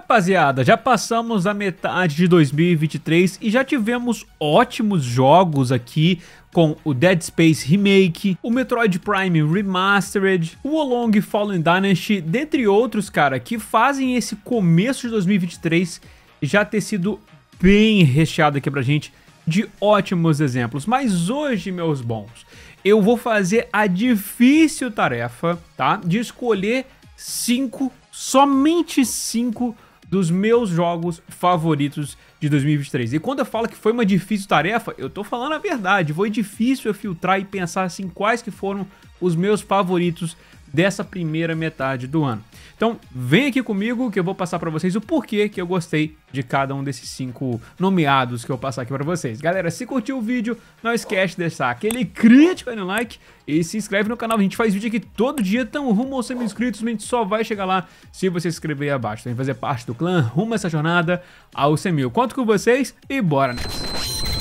Rapaziada, já passamos a metade de 2023 e já tivemos ótimos jogos aqui com o Dead Space Remake, o Metroid Prime Remastered, o Along Fallen Dynasty, dentre outros, cara, que fazem esse começo de 2023 já ter sido bem recheado aqui pra gente de ótimos exemplos. Mas hoje, meus bons, eu vou fazer a difícil tarefa, tá? De escolher cinco, somente cinco dos meus jogos favoritos de 2023. E quando eu falo que foi uma difícil tarefa, eu tô falando a verdade. Foi difícil eu filtrar e pensar assim quais que foram os meus favoritos dessa primeira metade do ano. Então, vem aqui comigo que eu vou passar para vocês o porquê que eu gostei de cada um desses cinco nomeados que eu vou passar aqui para vocês. Galera, se curtiu o vídeo, não esquece de deixar aquele crítico no like e se inscreve no canal. A gente faz vídeo aqui todo dia, então rumo aos 100 mil inscritos, a gente só vai chegar lá se você se inscrever aí abaixo. Então, fazer parte do clã, rumo essa jornada aos 100 mil. Conto com vocês e bora nessa!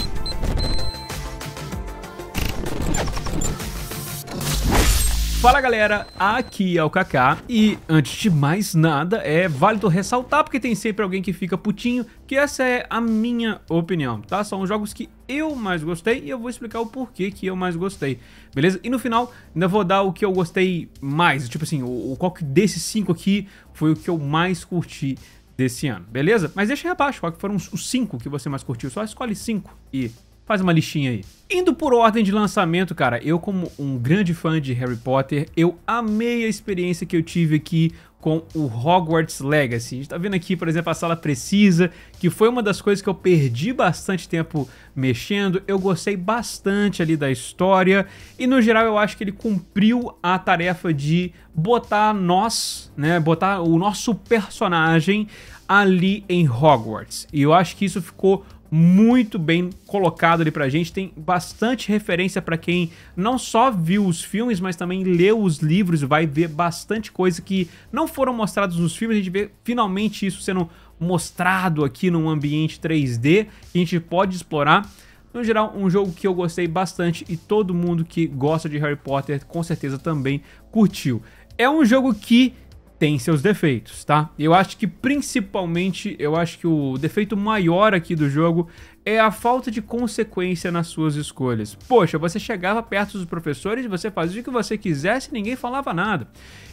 Fala galera, aqui é o Kaká e antes de mais nada é válido ressaltar porque tem sempre alguém que fica putinho que essa é a minha opinião, tá? São jogos que eu mais gostei e eu vou explicar o porquê que eu mais gostei, beleza? E no final ainda vou dar o que eu gostei mais, tipo assim, o, qual que desses cinco aqui foi o que eu mais curti desse ano, beleza? Mas deixa aí abaixo qual que foram os cinco que você mais curtiu, só escolhe cinco e Faz uma listinha aí. Indo por ordem de lançamento, cara, eu como um grande fã de Harry Potter, eu amei a experiência que eu tive aqui com o Hogwarts Legacy. A gente tá vendo aqui, por exemplo, a sala precisa, que foi uma das coisas que eu perdi bastante tempo mexendo. Eu gostei bastante ali da história e no geral eu acho que ele cumpriu a tarefa de botar nós, né, botar o nosso personagem ali em Hogwarts. E eu acho que isso ficou muito bem colocado ali pra gente. Tem bastante referência para quem não só viu os filmes, mas também leu os livros, vai ver bastante coisa que não foram mostradas nos filmes. A gente vê finalmente isso sendo mostrado aqui num ambiente 3D que a gente pode explorar. No geral, um jogo que eu gostei bastante e todo mundo que gosta de Harry Potter com certeza também curtiu. É um jogo que tem seus defeitos, tá? Eu acho que principalmente, eu acho que o defeito maior aqui do jogo é a falta de consequência nas suas escolhas. Poxa, você chegava perto dos professores, você fazia o que você quisesse e ninguém falava nada.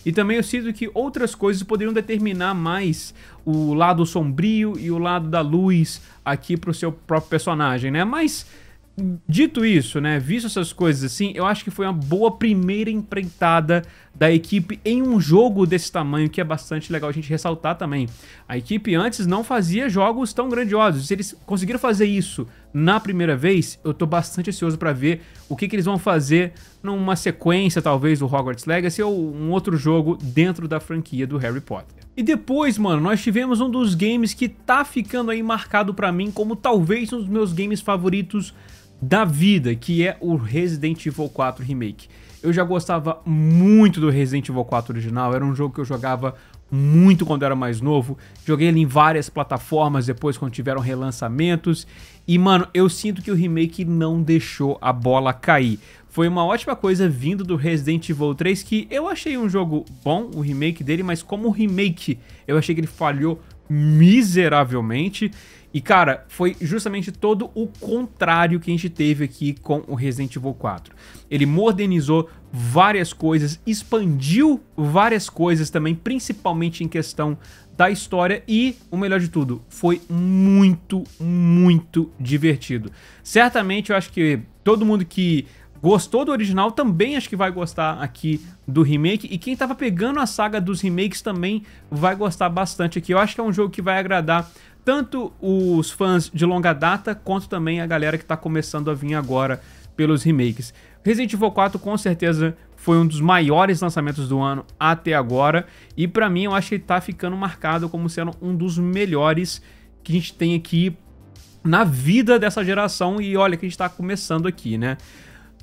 E também eu sinto que outras coisas poderiam determinar mais o lado sombrio e o lado da luz aqui pro seu próprio personagem, né? Mas dito isso, né, visto essas coisas assim, eu acho que foi uma boa primeira empreitada da equipe em um jogo desse tamanho, que é bastante legal a gente ressaltar também. A equipe antes não fazia jogos tão grandiosos. Se eles conseguiram fazer isso na primeira vez, eu tô bastante ansioso para ver o que, que eles vão fazer numa sequência, talvez, do Hogwarts Legacy ou um outro jogo dentro da franquia do Harry Potter. E depois, mano, nós tivemos um dos games que tá ficando aí marcado para mim como talvez um dos meus games favoritos da vida, que é o Resident Evil 4 Remake. Eu já gostava muito do Resident Evil 4 original, era um jogo que eu jogava muito quando era mais novo. Joguei ele em várias plataformas depois quando tiveram relançamentos. E mano, eu sinto que o remake não deixou a bola cair. Foi uma ótima coisa vindo do Resident Evil 3 que eu achei um jogo bom, o remake dele, mas como remake, eu achei que ele falhou miseravelmente. E, cara, foi justamente todo o contrário que a gente teve aqui com o Resident Evil 4. Ele modernizou várias coisas, expandiu várias coisas também, principalmente em questão da história e, o melhor de tudo, foi muito, muito divertido. Certamente eu acho que todo mundo que gostou do original também acho que vai gostar aqui do remake. E quem tava pegando a saga dos remakes também vai gostar bastante aqui. Eu acho que é um jogo que vai agradar tanto os fãs de longa data quanto também a galera que tá começando a vir agora pelos remakes. Resident Evil 4 com certeza foi um dos maiores lançamentos do ano até agora e para mim eu acho que ele tá ficando marcado como sendo um dos melhores que a gente tem aqui na vida dessa geração e olha que a gente tá começando aqui, né?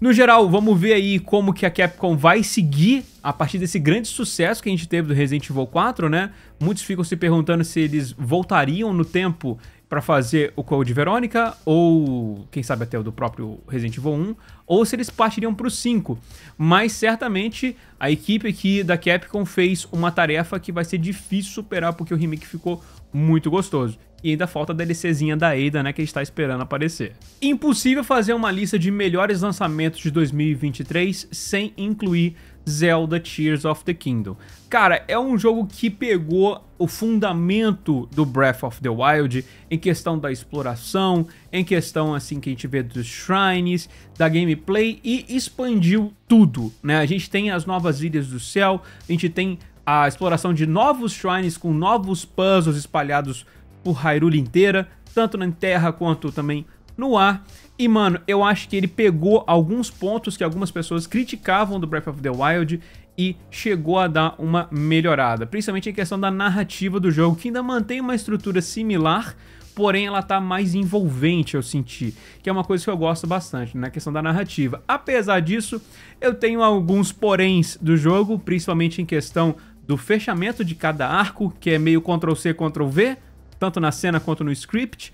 No geral, vamos ver aí como que a Capcom vai seguir a partir desse grande sucesso que a gente teve do Resident Evil 4, né? Muitos ficam se perguntando se eles voltariam no tempo para fazer o Code Verônica, ou quem sabe até o do próprio Resident Evil 1, ou se eles partiriam para o 5. Mas certamente a equipe aqui da Capcom fez uma tarefa que vai ser difícil superar porque o remake ficou muito gostoso. E ainda falta a DLCzinha da Ada, né, que está esperando aparecer. Impossível fazer uma lista de melhores lançamentos de 2023 sem incluir Zelda Tears of the Kingdom. Cara, é um jogo que pegou o fundamento do Breath of the Wild em questão da exploração, em questão assim que a gente vê dos shrines, da gameplay e expandiu tudo, né? A gente tem as novas ilhas do céu, a gente tem a exploração de novos shrines com novos puzzles espalhados por Hyrule inteira, tanto na terra quanto também no ar. E, mano, eu acho que ele pegou alguns pontos que algumas pessoas criticavam do Breath of the Wild e chegou a dar uma melhorada, principalmente em questão da narrativa do jogo, que ainda mantém uma estrutura similar, porém ela tá mais envolvente, eu senti, que é uma coisa que eu gosto bastante na né? questão da narrativa. Apesar disso, eu tenho alguns poréns do jogo, principalmente em questão do fechamento de cada arco, que é meio Ctrl C Ctrl V, tanto na cena quanto no script,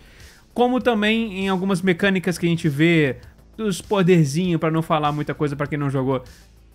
como também em algumas mecânicas que a gente vê, dos poderzinhos, para não falar muita coisa para quem não jogou,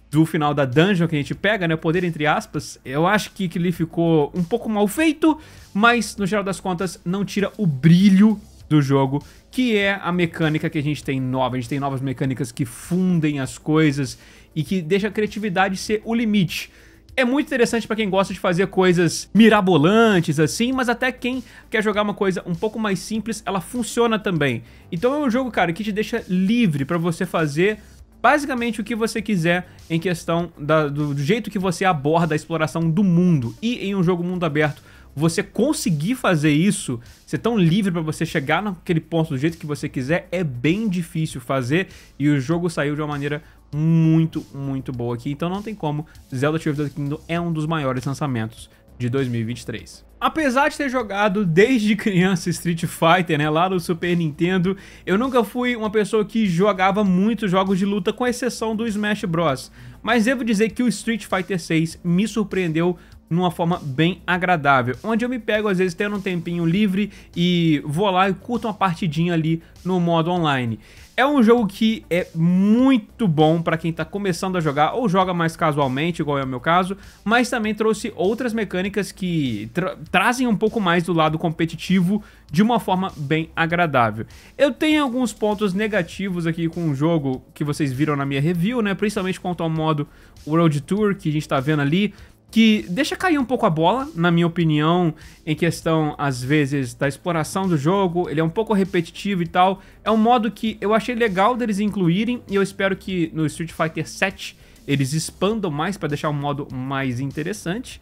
do final da dungeon que a gente pega, né? O poder entre aspas. Eu acho que ele ficou um pouco mal feito, mas no geral das contas não tira o brilho do jogo, que é a mecânica que a gente tem nova. A gente tem novas mecânicas que fundem as coisas e que deixa a criatividade ser o limite. É muito interessante para quem gosta de fazer coisas mirabolantes assim, mas até quem quer jogar uma coisa um pouco mais simples, ela funciona também. Então é um jogo, cara, que te deixa livre para você fazer basicamente o que você quiser em questão da, do jeito que você aborda a exploração do mundo. E em um jogo mundo aberto, você conseguir fazer isso, ser tão livre para você chegar naquele ponto do jeito que você quiser, é bem difícil fazer e o jogo saiu de uma maneira muito, muito boa aqui, então não tem como. Zelda Tears of the Kingdom é um dos maiores lançamentos de 2023. Apesar de ter jogado desde criança Street Fighter, né, lá no Super Nintendo, eu nunca fui uma pessoa que jogava muitos jogos de luta, com exceção do Smash Bros. Mas devo dizer que o Street Fighter 6 me surpreendeu numa forma bem agradável, onde eu me pego às vezes tendo um tempinho livre e vou lá e curto uma partidinha ali no modo online. É um jogo que é muito bom para quem tá começando a jogar ou joga mais casualmente, igual é o meu caso, mas também trouxe outras mecânicas que tra trazem um pouco mais do lado competitivo de uma forma bem agradável. Eu tenho alguns pontos negativos aqui com o jogo que vocês viram na minha review, né? Principalmente quanto ao modo World Tour que a gente tá vendo ali que deixa cair um pouco a bola, na minha opinião, em questão, às vezes, da exploração do jogo, ele é um pouco repetitivo e tal. É um modo que eu achei legal deles incluírem e eu espero que no Street Fighter 7 eles expandam mais para deixar o um modo mais interessante.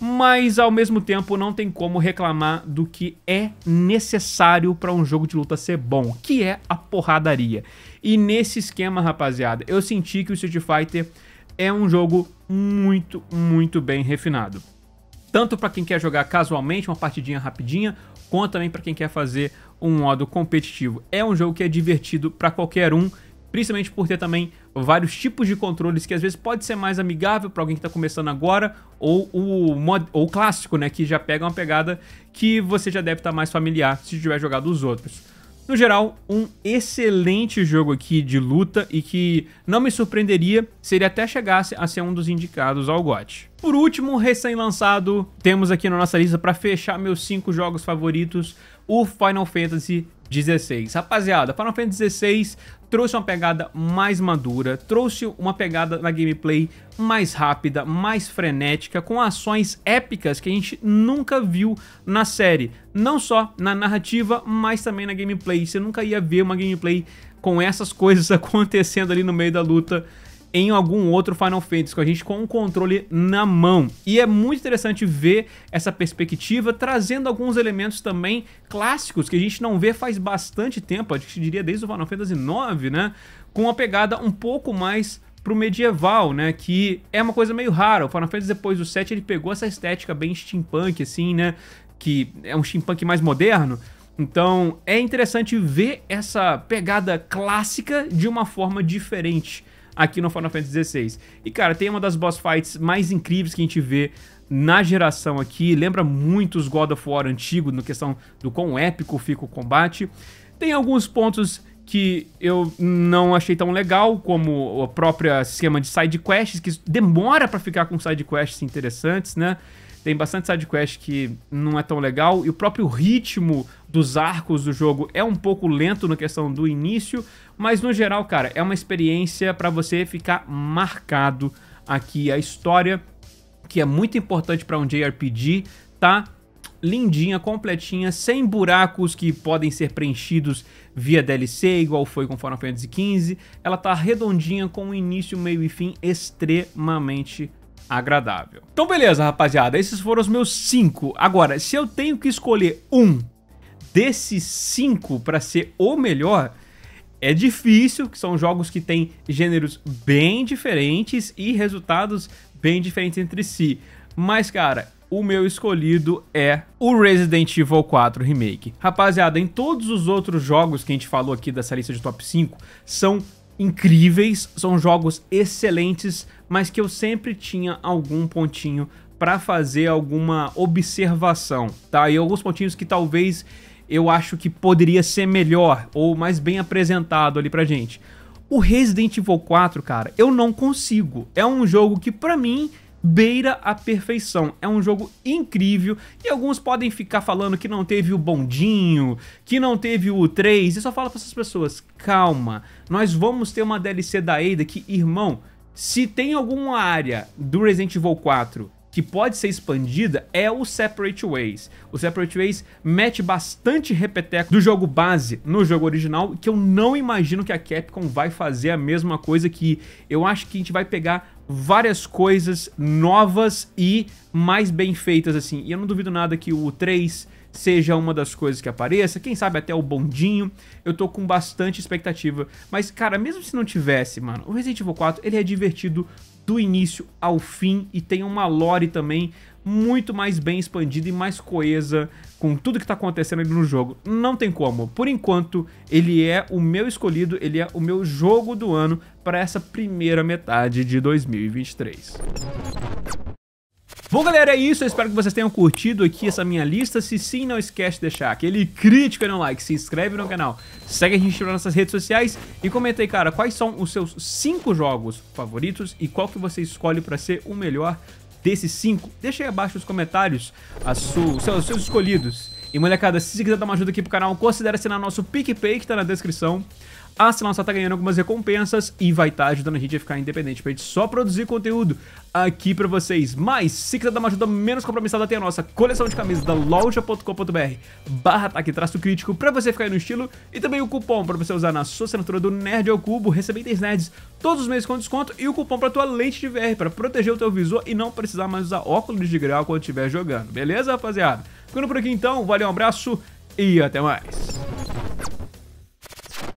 Mas ao mesmo tempo não tem como reclamar do que é necessário para um jogo de luta ser bom, que é a porradaria. E nesse esquema, rapaziada, eu senti que o Street Fighter é um jogo muito, muito bem refinado. Tanto para quem quer jogar casualmente, uma partidinha rapidinha, quanto também para quem quer fazer um modo competitivo. É um jogo que é divertido para qualquer um, principalmente por ter também vários tipos de controles que às vezes pode ser mais amigável para alguém que está começando agora, ou o, mod, ou clássico, né, que já pega uma pegada que você já deve estar tá mais familiar se tiver jogado os outros. No geral, um excelente jogo aqui de luta e que não me surpreenderia se ele até chegasse a ser um dos indicados ao GOT. Por último, recém-lançado, temos aqui na nossa lista para fechar meus 5 jogos favoritos, o Final Fantasy 16. Rapaziada, Final Fantasy 16 trouxe uma pegada mais madura, trouxe uma pegada na gameplay mais rápida, mais frenética, com ações épicas que a gente nunca viu na série. Não só na narrativa, mas também na gameplay. Você nunca ia ver uma gameplay com essas coisas acontecendo ali no meio da luta em algum outro Final Fantasy, com a gente com o controle na mão. E é muito interessante ver essa perspectiva, trazendo alguns elementos também clássicos que a gente não vê faz bastante tempo, acho que diria desde o Final Fantasy IX, né? Com uma pegada um pouco mais pro medieval, né? Que é uma coisa meio rara. O Final Fantasy depois do 7 ele pegou essa estética bem steampunk, assim, né? Que é um steampunk mais moderno. Então é interessante ver essa pegada clássica de uma forma diferente aqui no Final Fantasy XVI. E, cara, tem uma das boss fights mais incríveis que a gente vê na geração aqui. Lembra muito os God of War antigo, no questão do quão épico fica o combate. Tem alguns pontos que eu não achei tão legal, como o próprio esquema de side quests, que demora para ficar com side quests interessantes, né? Tem bastante sidequest que não é tão legal. E o próprio ritmo dos arcos do jogo é um pouco lento na questão do início. Mas no geral, cara, é uma experiência para você ficar marcado aqui. A história, que é muito importante para um JRPG, tá lindinha, completinha, sem buracos que podem ser preenchidos via DLC, igual foi com Final Fantasy XV. Ela tá redondinha com um início, meio e fim extremamente agradável. Então beleza, rapaziada, esses foram os meus cinco. Agora, se eu tenho que escolher um desses cinco para ser o melhor, é difícil, que são jogos que têm gêneros bem diferentes e resultados bem diferentes entre si. Mas, cara, o meu escolhido é o Resident Evil 4 Remake. Rapaziada, em todos os outros jogos que a gente falou aqui dessa lista de top 5, são incríveis, são jogos excelentes, mas que eu sempre tinha algum pontinho para fazer alguma observação, tá? E alguns pontinhos que talvez eu acho que poderia ser melhor ou mais bem apresentado ali pra gente. O Resident Evil 4, cara, eu não consigo. É um jogo que para mim beira a perfeição. É um jogo incrível e alguns podem ficar falando que não teve o bondinho, que não teve o 3. E só fala para essas pessoas, calma, nós vamos ter uma DLC da Ada que, irmão, se tem alguma área do Resident Evil 4 que pode ser expandida é o Separate Ways. O Separate Ways mete bastante repeteco do jogo base no jogo original, que eu não imagino que a Capcom vai fazer a mesma coisa que eu acho que a gente vai pegar várias coisas novas e mais bem feitas, assim. E eu não duvido nada que o 3 seja uma das coisas que apareça, quem sabe até o bondinho. Eu tô com bastante expectativa. Mas, cara, mesmo se não tivesse, mano, o Resident Evil 4, ele é divertido do início ao fim e tem uma lore também muito mais bem expandida e mais coesa com tudo que tá acontecendo ali no jogo. Não tem como. Por enquanto, ele é o meu escolhido, ele é o meu jogo do ano, para essa primeira metade de 2023. Bom, galera, é isso. Eu espero que vocês tenham curtido aqui essa minha lista. Se sim, não esquece de deixar aquele crítico aí no like, se inscreve no canal, segue a gente nas nossas redes sociais e comenta aí, cara, quais são os seus cinco jogos favoritos e qual que você escolhe para ser o melhor desses cinco. Deixa aí abaixo nos comentários os seus, seus escolhidos. E molecada, se você quiser dar uma ajuda aqui pro canal, considere assinar nosso PicPay que tá na descrição. Assinar só tá ganhando algumas recompensas e vai estar tá ajudando a gente a ficar independente pra gente só produzir conteúdo aqui pra vocês. Mas, se quiser dar uma ajuda menos compromissada, tem a nossa coleção de camisas da loja.com.br barra ataque traço crítico pra você ficar aí no estilo e também o cupom pra você usar na sua assinatura do Nerd ao Cubo, receber 10 nerds todos os meses com desconto e o cupom pra tua lente de VR pra proteger o teu visor e não precisar mais usar óculos de grau quando estiver jogando, beleza rapaziada? Ficando por aqui então, valeu, um abraço e até mais.